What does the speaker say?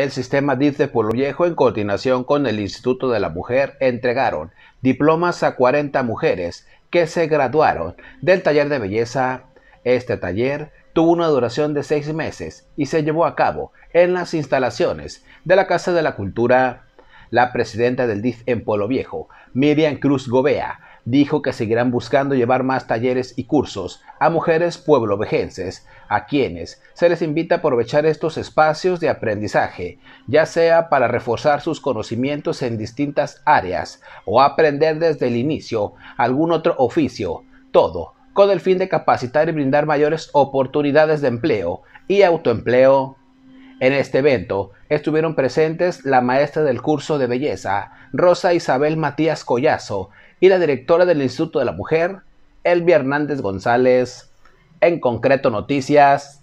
El sistema DIF de Pueblo Viejo, en coordinación con el Instituto de la Mujer, entregaron diplomas a 40 mujeres que se graduaron del taller de belleza. Este taller tuvo una duración de seis meses y se llevó a cabo en las instalaciones de la Casa de la Cultura. La presidenta del DIF en Pueblo Viejo, Miriam Cruz Gobea, dijo que seguirán buscando llevar más talleres y cursos a mujeres pueblovejenses, a quienes se les invita a aprovechar estos espacios de aprendizaje, ya sea para reforzar sus conocimientos en distintas áreas o aprender desde el inicio algún otro oficio, todo con el fin de capacitar y brindar mayores oportunidades de empleo y autoempleo en este evento estuvieron presentes la maestra del curso de belleza, Rosa Isabel Matías Collazo, y la directora del Instituto de la Mujer, Elvia Hernández González. En concreto, noticias